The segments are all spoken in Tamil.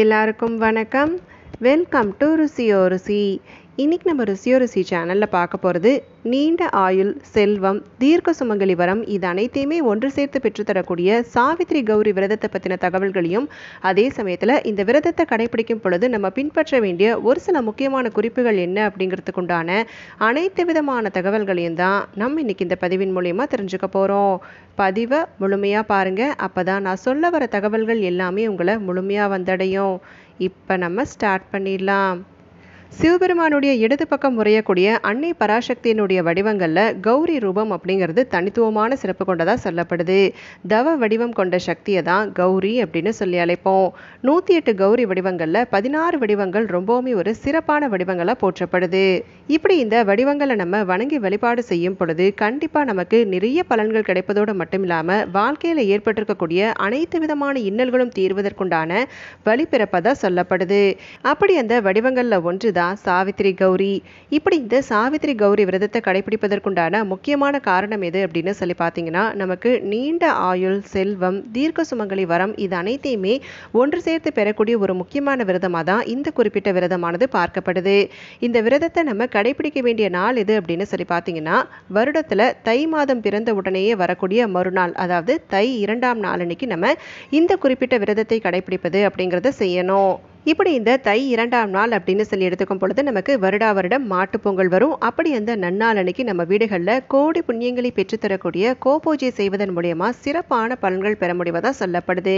எல்லாருக்கும் வணக்கம் வெல்கம் டு ருசியோ ருசி இன்றைக்கி நம்ம ருசியோ ருசி சேனலில் பார்க்க போகிறது நீண்ட ஆயுள் செல்வம் தீர்க்க சுமங்கலி வரம் இது அனைத்தையுமே ஒன்று சேர்த்து பெற்றுத்தரக்கூடிய சாவித்ரி கௌரி விரதத்தை பற்றின தகவல்களையும் அதே சமயத்தில் இந்த விரதத்தை கடைபிடிக்கும் பொழுது நம்ம பின்பற்ற வேண்டிய ஒரு சில முக்கியமான குறிப்புகள் என்ன அப்படிங்கிறதுக்குண்டான அனைத்து விதமான தகவல்களையும் தான் நம்ம இன்னைக்கு இந்த பதிவின் மூலயமா தெரிஞ்சுக்க போகிறோம் பதிவை முழுமையாக பாருங்கள் அப்போ தான் நான் சொல்ல வர தகவல்கள் எல்லாமே உங்களை முழுமையாக வந்தடையும் இப்போ நம்ம ஸ்டார்ட் பண்ணிடலாம் சிவபெருமானுடைய இடது பக்கம் முறையக்கூடிய அன்னை பராசக்தியினுடைய வடிவங்களில் கௌரி ரூபம் அப்படிங்கிறது தனித்துவமான சிறப்பு கொண்டதாக சொல்லப்படுது தவ வடிவம் கொண்ட சக்தியை தான் கௌரி அப்படின்னு சொல்லி அழைப்போம் நூற்றி எட்டு கௌரி வடிவங்களில் பதினாறு வடிவங்கள் ரொம்பவுமே ஒரு சிறப்பான வடிவங்களாக போற்றப்படுது இப்படி இந்த வடிவங்களை நம்ம வணங்கி வழிபாடு செய்யும் பொழுது கண்டிப்பாக நமக்கு நிறைய பலன்கள் கிடைப்பதோடு மட்டும் இல்லாமல் வாழ்க்கையில் ஏற்பட்டிருக்கக்கூடிய அனைத்து விதமான இன்னல்களும் தீர்வதற்குண்டான வழி பிறப்பதாக சொல்லப்படுது அப்படி அந்த வடிவங்களில் ஒன்று விரதா சாவித்ரி கௌரி இப்படி இந்த சாவித்ரி கௌரி விரதத்தை கடைபிடிப்பதற்குண்டான முக்கியமான காரணம் எது அப்படின்னு சொல்லி பார்த்தீங்கன்னா நமக்கு நீண்ட ஆயுள் செல்வம் தீர்க்க சுமங்கலி வரம் இது அனைத்தையுமே ஒன்று சேர்த்து பெறக்கூடிய ஒரு முக்கியமான விரதமாக தான் இந்த குறிப்பிட்ட விரதமானது பார்க்கப்படுது இந்த விரதத்தை நம்ம கடைபிடிக்க வேண்டிய நாள் எது அப்படின்னு சொல்லி பார்த்தீங்கன்னா வருடத்தில் தை மாதம் பிறந்த உடனேயே வரக்கூடிய மறுநாள் அதாவது தை இரண்டாம் நாளன்னைக்கு நம்ம இந்த குறிப்பிட்ட விரதத்தை கடைபிடிப்பது அப்படிங்கிறத செய்யணும் இப்படி இந்த தை இரண்டாம் நாள் அப்படின்னு சொல்லி எடுத்துக்கும் பொழுது நமக்கு வருடா வருடம் மாட்டுப்பொங்கல் வரும் அப்படி அந்த நன்னாள் அன்னைக்கு நம்ம வீடுகளில் கோடி புண்ணியங்களை பெற்றுத்தரக்கூடிய கோபூஜை செய்வதன் மூலயமா சிறப்பான பலன்கள் பெற முடிவதாக சொல்லப்படுது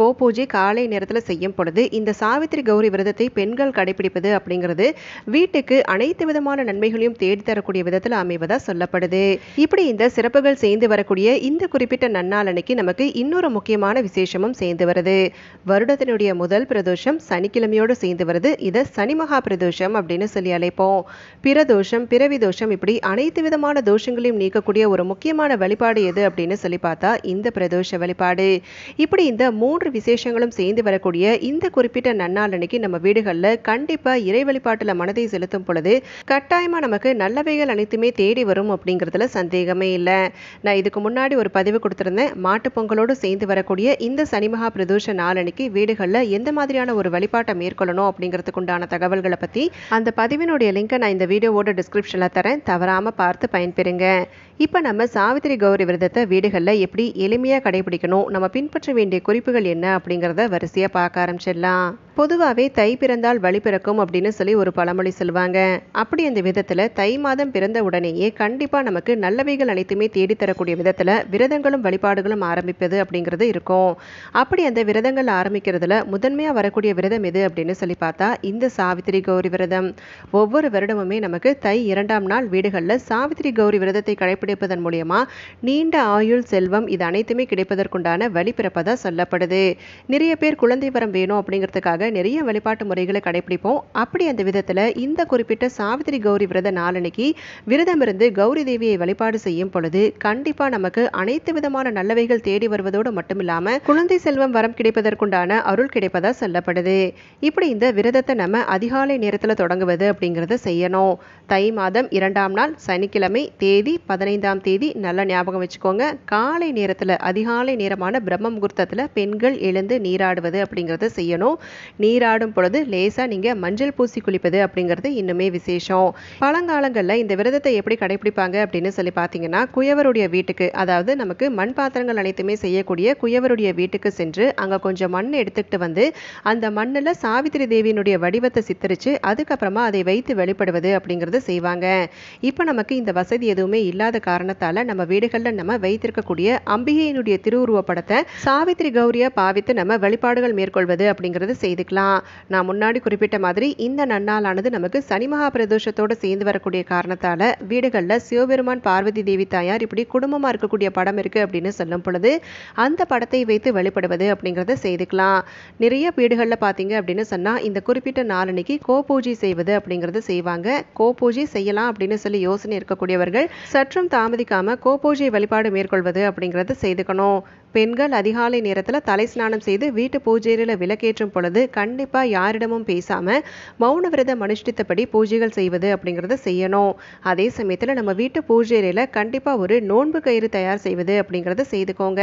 கோபூஜை காலை நேரத்தில் செய்யும் பொழுது இந்த சாவித்திரி கௌரி விரதத்தை பெண்கள் கடைபிடிப்பது அப்படிங்கிறது வீட்டுக்கு அனைத்து விதமான நன்மைகளையும் தேடித்தரக்கூடிய விதத்தில் அமைவதாக சொல்லப்படுது இப்படி இந்த சிறப்புகள் சேர்ந்து வரக்கூடிய இந்த குறிப்பிட்ட நன்னாள் அன்னைக்கு நமக்கு இன்னொரு முக்கியமான விசேஷமும் சேர்ந்து வருது வருடத்தினுடைய முதல் பிரதோஷம் சனிக்கிழமையோடு சேர்ந்து வருது இதை சனி மகா பிரதோஷம் அப்படின்னு சொல்லி அழைப்போம் பிரதோஷம் பிறவி தோஷம் இப்படி அனைத்து விதமான தோஷங்களையும் நீக்கக்கூடிய ஒரு முக்கியமான வழிபாடு எது அப்படின்னு சொல்லி பார்த்தா இந்த பிரதோஷ வழிபாடு இப்படி இந்த மூன்று விசேஷங்களும் சேர்ந்து வரக்கூடிய இந்த குறிப்பிட்ட நன்னாள் அன்னைக்கு நம்ம வீடுகளில் கண்டிப்பாக இறை வழிபாட்டில் மனதை செலுத்தும் பொழுது கட்டாயமாக நமக்கு நல்லவைகள் அனைத்துமே தேடி வரும் அப்படிங்கிறதுல சந்தேகமே இல்லை நான் இதுக்கு முன்னாடி ஒரு பதிவு கொடுத்துருந்தேன் மாட்டுப் பொங்கலோடு சேர்ந்து வரக்கூடிய இந்த சனிமகா பிரதோஷ நாள் அன்னைக்கு வீடுகளில் எந்த மாதிரியான ஒரு வழி வழிபாட்டை மேற்கொள்ளணும் அப்படிங்கிறதுக்குண்டான தகவல்களை பற்றி அந்த பதிவினுடைய லிங்கை நான் இந்த வீடியோவோட டிஸ்கிரிப்ஷனில் தரேன் தவறாமல் பார்த்து பயன்பெறுங்க இப்போ நம்ம சாவித்திரி கௌரி விரதத்தை வீடுகளில் எப்படி எளிமையாக கடைபிடிக்கணும் நம்ம பின்பற்ற வேண்டிய குறிப்புகள் என்ன அப்படிங்கிறத வரிசையாக பார்க்க ஆரம்பிச்சிடலாம் பொதுவாகவே தை பிறந்தால் வழி பிறக்கும் அப்படின்னு சொல்லி ஒரு பழமொழி சொல்லுவாங்க அப்படி அந்த விதத்தில் தை மாதம் பிறந்த உடனேயே கண்டிப்பாக நமக்கு நல்லவைகள் அனைத்துமே தேடித்தரக்கூடிய விதத்தில் விரதங்களும் வழிபாடுகளும் ஆரம்பிப்பது அப்படிங்கிறது இருக்கும் அப்படி அந்த விரதங்கள் ஆரம்பிக்கிறதுல முதன்மையாக வரக்கூடிய விரதம் எது அப்படின்னு சொல்லி பார்த்தா இந்த சாவித்திரி கௌரி விரதம் ஒவ்வொரு வருடமுமே நமக்கு தை இரண்டாம் நாள் வீடுகளில் சாவித்திரி கௌரி விரதத்தை கடைபிடிப்பதன் மூலியமா நீண்ட ஆயுள் செல்வம் இது அனைத்துமே கிடைப்பதற்குண்டான வழிபிறப்பதாக சொல்லப்படுது நிறைய பேர் குழந்தை வரம் வேணும் அப்படிங்கிறதுக்காக நிறைய வழிபாட்டு முறைகளை கடைபிடிப்போம் அப்படி அந்த விதத்தில் இந்த குறிப்பிட்ட சாவித்திரி கௌரி விரத நாளனைக்கு விரதமிருந்து இருந்து கௌரி தேவியை வழிபாடு செய்யும் பொழுது கண்டிப்பாக நமக்கு அனைத்து விதமான நல்லவைகள் தேடி வருவதோடு மட்டுமில்லாமல் குழந்தை செல்வம் வரம் கிடைப்பதற்குண்டான அருள் கிடைப்பதா சொல்லப்படுது இப்படி இந்த விரதத்தை நம்ம அதிகாலை நேரத்தில் தொடங்குவது அப்படிங்கிறத செய்யணும் தை மாதம் இரண்டாம் நாள் சனிக்கிழமை தேதி பதினைந்தாம் தேதி நல்ல ஞாபகம் வச்சுக்கோங்க காலை நேரத்தில் அதிகாலை நேரமான பிரம்ம முகூர்த்தத்தில் பெண்கள் எழுந்து நீராடுவது அப்படிங்கிறத செய்யணும் நீராடும் பொழுது லேசாக நீங்கள் மஞ்சள் பூசி குளிப்பது அப்படிங்கிறது இன்னுமே விசேஷம் பழங்காலங்களில் இந்த விரதத்தை எப்படி கடைபிடிப்பாங்க அப்படின்னு சொல்லி பார்த்தீங்கன்னா குயவருடைய வீட்டுக்கு அதாவது நமக்கு மண் பாத்திரங்கள் அனைத்துமே செய்யக்கூடிய குயவருடைய வீட்டுக்கு சென்று அங்கே கொஞ்சம் மண் எடுத்துக்கிட்டு வந்து அந்த மண்ணில் சாவித்திரி தேவியினுடைய வடிவத்தை சித்தரித்து அதுக்கப்புறமா அதை வைத்து வெளிப்படுவது அப்படிங்கிறது செய்வாங்க இப்போ நமக்கு இந்த வசதி எதுவுமே இல்லாத காரணத்தால் நம்ம வீடுகளில் நம்ம வைத்திருக்கக்கூடிய அம்பிகையினுடைய திருவுருவ படத்தை சாவித்திரி கௌரியா பாவித்து நம்ம வழிபாடுகள் மேற்கொள்வது அப்படிங்கிறது செய்து தெரிஞ்சுக்கலாம் நான் முன்னாடி குறிப்பிட்ட மாதிரி இந்த நன்னாளானது நமக்கு சனி மகா பிரதோஷத்தோடு சேர்ந்து வரக்கூடிய காரணத்தால் வீடுகளில் சிவபெருமான் பார்வதி தேவி தாயார் இப்படி குடும்பமாக இருக்கக்கூடிய படம் இருக்குது அப்படின்னு சொல்லும் பொழுது அந்த படத்தை வைத்து வெளிப்படுவது அப்படிங்கிறத செய்துக்கலாம் நிறைய வீடுகளில் பார்த்தீங்க அப்படின்னு சொன்னால் இந்த குறிப்பிட்ட நாளன்னைக்கு கோ பூஜை செய்வது அப்படிங்கிறது செய்வாங்க கோ பூஜை செய்யலாம் அப்படின்னு சொல்லி யோசனை இருக்கக்கூடியவர்கள் சற்றும் தாமதிக்காமல் கோ பூஜை வழிபாடு மேற்கொள்வது அப்படிங்கிறது செய்துக்கணும் பெண்கள் அதிகாலை நேரத்தில் தலை ஸ்நானம் செய்து வீட்டு பூஜையில் விளக்கேற்றும் பொழுது கண்டிப்பாக யாரிடமும் பேசாமல் மௌன விரதம் அனுஷ்டித்தபடி பூஜைகள் செய்வது அப்படிங்கிறத செய்யணும் அதே சமயத்தில் நம்ம வீட்டு பூஜையில் கண்டிப்பாக ஒரு நோன்பு கயிறு தயார் செய்வது அப்படிங்கிறத செய்துக்கோங்க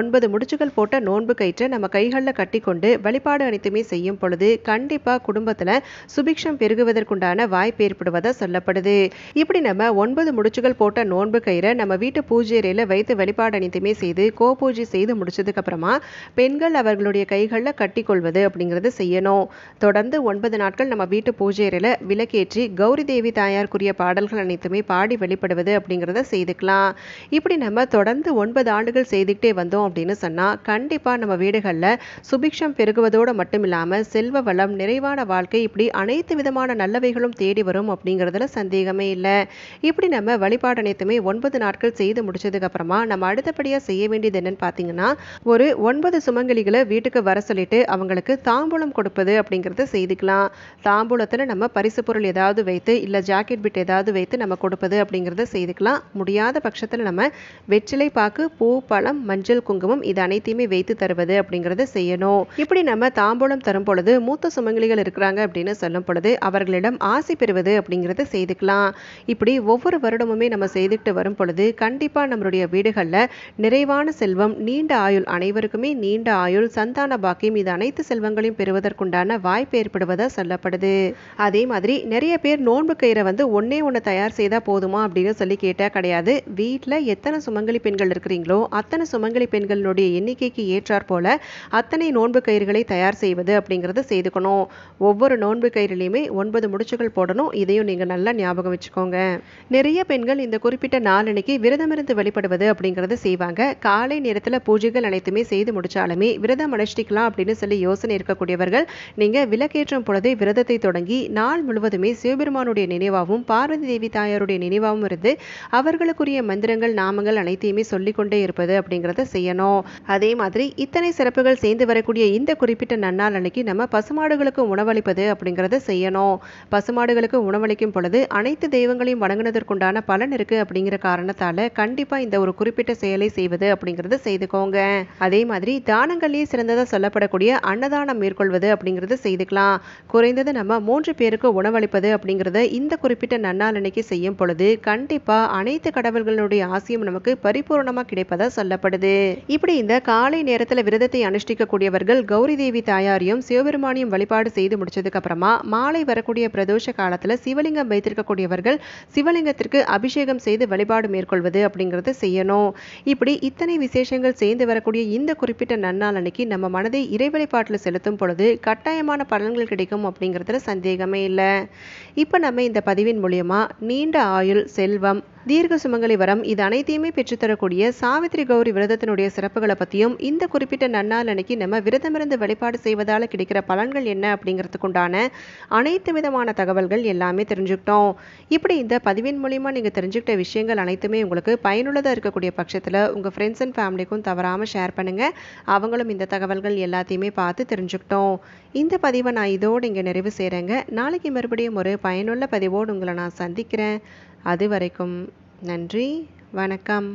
ஒன்பது முடிச்சுகள் போட்ட நோன்பு கயிற்றை நம்ம கைகளில் கட்டிக்கொண்டு வழிபாடு அனைத்துமே செய்யும் பொழுது கண்டிப்பாக குடும்பத்தில் சுபிக்ஷம் பெருகுவதற்குண்டான வாய்ப்பு ஏற்படுவதாக சொல்லப்படுது இப்படி நம்ம ஒன்பது முடிச்சுகள் போட்ட நோன்பு கயிறை நம்ம வீட்டு பூஜையில் வைத்து வழிபாடு அனைத்துமே செய்து கோபு பூஜை செய்து முடிச்சதுக்கு அப்புறமா பெண்கள் அவர்களுடைய கைகளில் கட்டி கொள்வது அப்படிங்கிறது செய்யணும் தொடர்ந்து ஒன்பது நாட்கள் நம்ம வீட்டு பூஜை அறையில் விளக்கேற்றி கௌரி தேவி தாயாருக்குரிய பாடல்கள் அனைத்துமே பாடி வெளிப்படுவது அப்படிங்கிறத செய்துக்கலாம் இப்படி நம்ம தொடர்ந்து ஒன்பது ஆண்டுகள் செய்துக்கிட்டே வந்தோம் அப்படின்னு சொன்னால் கண்டிப்பாக நம்ம வீடுகளில் சுபிக்ஷம் பெருகுவதோடு மட்டும் இல்லாமல் செல்வ வளம் நிறைவான வாழ்க்கை இப்படி அனைத்து விதமான நல்லவைகளும் தேடி வரும் அப்படிங்கிறதுல சந்தேகமே இல்லை இப்படி நம்ம வழிபாடு அனைத்துமே ஒன்பது நாட்கள் செய்து முடிச்சதுக்கு அப்புறமா நம்ம அடுத்தபடியாக செய்ய வேண்டியது என்னன்னு அப்படின்னு பார்த்தீங்கன்னா ஒரு ஒன்பது சுமங்கலிகளை வீட்டுக்கு வர சொல்லிட்டு அவங்களுக்கு தாம்பூலம் கொடுப்பது அப்படிங்கிறத செய்துக்கலாம் தாம்பூலத்தில் நம்ம பரிசு பொருள் ஏதாவது வைத்து இல்லை ஜாக்கெட் பிட் ஏதாவது வைத்து நம்ம கொடுப்பது அப்படிங்கிறத செய்துக்கலாம் முடியாத பட்சத்தில் நம்ம வெற்றிலை பாக்கு பூ பழம் மஞ்சள் குங்குமம் இது அனைத்தையுமே வைத்து தருவது அப்படிங்கிறத செய்யணும் இப்படி நம்ம தாம்பூலம் தரும் பொழுது மூத்த சுமங்கலிகள் இருக்கிறாங்க அப்படின்னு சொல்லும் பொழுது அவர்களிடம் ஆசை பெறுவது அப்படிங்கிறத செய்துக்கலாம் இப்படி ஒவ்வொரு வருடமுமே நம்ம செய்துட்டு வரும் பொழுது கண்டிப்பாக நம்மளுடைய வீடுகளில் நிறைவான செல்வம் செல்வம் நீண்ட ஆயுள் அனைவருக்குமே நீண்ட ஆயுள் சந்தான பாக்கியம் இது அனைத்து செல்வங்களையும் பெறுவதற்குண்டான வாய்ப்பு ஏற்படுவதாக சொல்லப்படுது அதே மாதிரி நிறைய பேர் நோன்பு கயிறை வந்து ஒன்னே ஒன்று தயார் செய்தால் போதுமா அப்படின்னு சொல்லி கேட்டால் கிடையாது வீட்டில் எத்தனை சுமங்கலி பெண்கள் இருக்கிறீங்களோ அத்தனை சுமங்கலி பெண்களுடைய எண்ணிக்கைக்கு ஏற்றாற் போல அத்தனை நோன்பு கயிறுகளை தயார் செய்வது அப்படிங்கிறத செய்துக்கணும் ஒவ்வொரு நோன்பு கயிறுலையுமே ஒன்பது முடிச்சுகள் போடணும் இதையும் நீங்கள் நல்லா ஞாபகம் வச்சுக்கோங்க நிறைய பெண்கள் இந்த குறிப்பிட்ட நாளன்னைக்கு விரதமிருந்து வெளிப்படுவது அப்படிங்கிறத செய்வாங்க காலை நேர நேரத்தில் பூஜைகள் அனைத்துமே செய்து முடிச்சாலுமே விரதம் அனுஷ்டிக்கலாம் அப்படின்னு சொல்லி யோசனை இருக்கக்கூடியவர்கள் நீங்கள் விளக்கேற்றும் பொழுதே விரதத்தை தொடங்கி நாள் முழுவதுமே சிவபெருமானுடைய நினைவாகவும் பார்வதி தேவி தாயாருடைய நினைவாகவும் இருந்து அவர்களுக்குரிய மந்திரங்கள் நாமங்கள் அனைத்தையுமே சொல்லிக்கொண்டே இருப்பது அப்படிங்கிறத செய்யணும் அதே மாதிரி இத்தனை சிறப்புகள் சேர்ந்து வரக்கூடிய இந்த குறிப்பிட்ட நன்னாள் அன்னைக்கு நம்ம பசுமாடுகளுக்கு உணவளிப்பது அப்படிங்கிறத செய்யணும் பசுமாடுகளுக்கு உணவளிக்கும் பொழுது அனைத்து தெய்வங்களையும் வணங்கினதற்குண்டான பலன் இருக்கு அப்படிங்கிற காரணத்தால கண்டிப்பாக இந்த ஒரு குறிப்பிட்ட செயலை செய்வது அப்படிங்கிறது செய்துக்கோங்க அதே மாதிரி தானங்கள்லேயே சிறந்ததாக சொல்லப்படக்கூடிய அன்னதானம் மேற்கொள்வது அப்படிங்கிறத செய்துக்கலாம் குறைந்தது நம்ம மூன்று பேருக்கு உணவளிப்பது அப்படிங்கிறத இந்த குறிப்பிட்ட நன்னாளனைக்கு செய்யும் பொழுது கண்டிப்பாக அனைத்து கடவுள்களுடைய ஆசையும் நமக்கு பரிபூர்ணமாக கிடைப்பதாக சொல்லப்படுது இப்படி இந்த காலை நேரத்தில் விரதத்தை அனுஷ்டிக்கக்கூடியவர்கள் கௌரி தேவி தாயாரையும் சிவபெருமானியும் வழிபாடு செய்து முடிச்சதுக்கு அப்புறமா மாலை வரக்கூடிய பிரதோஷ காலத்தில் சிவலிங்கம் வைத்திருக்கக்கூடியவர்கள் சிவலிங்கத்திற்கு அபிஷேகம் செய்து வழிபாடு மேற்கொள்வது அப்படிங்கிறது செய்யணும் இப்படி இத்தனை விசேஷ விஷயங்கள் சேர்ந்து வரக்கூடிய இந்த குறிப்பிட்ட நன்னாள் அன்னைக்கு நம்ம மனதை இறைவழிபாட்டில் செலுத்தும் பொழுது கட்டாயமான பலன்கள் கிடைக்கும் அப்படிங்கிறதுல சந்தேகமே இல்லை இப்போ நம்ம இந்த பதிவின் மூலியமாக நீண்ட ஆயுள் செல்வம் தீர்க்க சுமங்கலி வரம் இது அனைத்தையுமே பெற்றுத்தரக்கூடிய சாவித்திரி கௌரி விரதத்தினுடைய சிறப்புகளை பற்றியும் இந்த குறிப்பிட்ட நன்னாள் அன்னைக்கு நம்ம விரதமிருந்து வழிபாடு செய்வதால் கிடைக்கிற பலன்கள் என்ன அப்படிங்கிறதுக்குண்டான அனைத்து விதமான தகவல்கள் எல்லாமே தெரிஞ்சுக்கிட்டோம் இப்படி இந்த பதிவின் மூலியமாக நீங்கள் தெரிஞ்சுக்கிட்ட விஷயங்கள் அனைத்துமே உங்களுக்கு பயனுள்ளதாக இருக்கக்கூடிய பட்சத்தில் உங்கள் ஃப்ரெண்ட்ஸ் அண்ட் ஃபேமிலிக்கும் தவறாமல் ஷேர் பண்ணுங்கள் அவங்களும் இந்த தகவல்கள் எல்லாத்தையுமே பார்த்து தெரிஞ்சுக்கிட்டோம் இந்த பதிவை நான் இதோடு இங்கே நிறைவு செய்கிறேங்க நாளைக்கு மறுபடியும் ஒரு பயனுள்ள பதிவோடு உங்களை நான் சந்திக்கிறேன் அதுவரைக்கும் நன்றி வணக்கம்